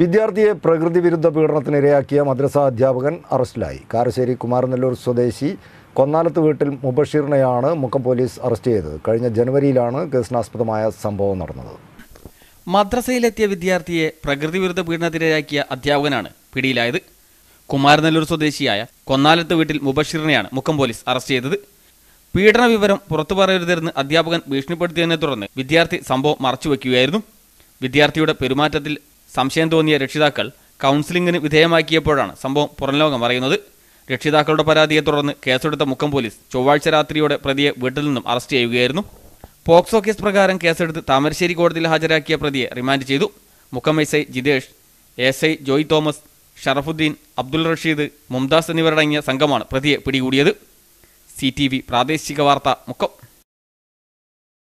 വിദ്യാർത്ഥിയെ പ്രകൃതി വിരുദ്ധ പീഡനത്തിന് ഇരയാക്കിയ മദ്രസ അധ്യാപകൻ അറസ്റ്റിലായി കാരശ്ശേരി കുമാരനല്ലൂർ സ്വദേശി കൊന്നാലത്ത് വീട്ടിൽ മുബഷീറിനെയാണ് മുക്കം പോലീസ് അറസ്റ്റ് ചെയ്തത് കഴിഞ്ഞ ജനുവരിയിലാണ് കേസിനാസ്പദമായ സംഭവം നടന്നത് മദ്രസയിലെത്തിയ വിദ്യാർത്ഥിയെ പ്രകൃതി വിരുദ്ധ പീഡനത്തിനിരയാക്കിയ അധ്യാപകനാണ് പിടിയിലായത് കുമാരനല്ലൂർ സ്വദേശിയായ കൊന്നാലത്ത് വീട്ടിൽ മുബഷീറിനെയാണ് മുക്കം പോലീസ് അറസ്റ്റ് ചെയ്തത് പീഡന വിവരം പുറത്തു പറയരുതെന്ന് അധ്യാപകൻ ഭീഷണിപ്പെടുത്തിയതിനെ തുടർന്ന് വിദ്യാർത്ഥി സംഭവം മറച്ചുവെക്കുകയായിരുന്നു വിദ്യാർത്ഥിയുടെ പെരുമാറ്റത്തിൽ സംശയം തോന്നിയ രക്ഷിതാക്കൾ കൗൺസിലിംഗിന് വിധേയമാക്കിയപ്പോഴാണ് സംഭവം പുറംലോകം അറിയുന്നത് രക്ഷിതാക്കളുടെ പരാതിയെ തുടർന്ന് കേസെടുത്ത മുക്കം പോലീസ് ചൊവ്വാഴ്ച രാത്രിയോടെ പ്രതിയെ വീട്ടിൽ നിന്നും അറസ്റ്റ് ചെയ്യുകയായിരുന്നു പോക്സോ കേസ് പ്രകാരം കേസെടുത്ത് താമരശ്ശേരി കോടതിയിൽ ഹാജരാക്കിയ പ്രതിയെ റിമാൻഡ് ചെയ്തു Mukkam S I Jitesh S I Joy Thomas Sharafuddin Abdul Rasheed Mumtaz എന്നിവരടങ്ങിയ സംഘമാണ് പ്രതിയെ പിടികൂടിയത് സി പ്രാദേശിക വാർത്ത മുക്കം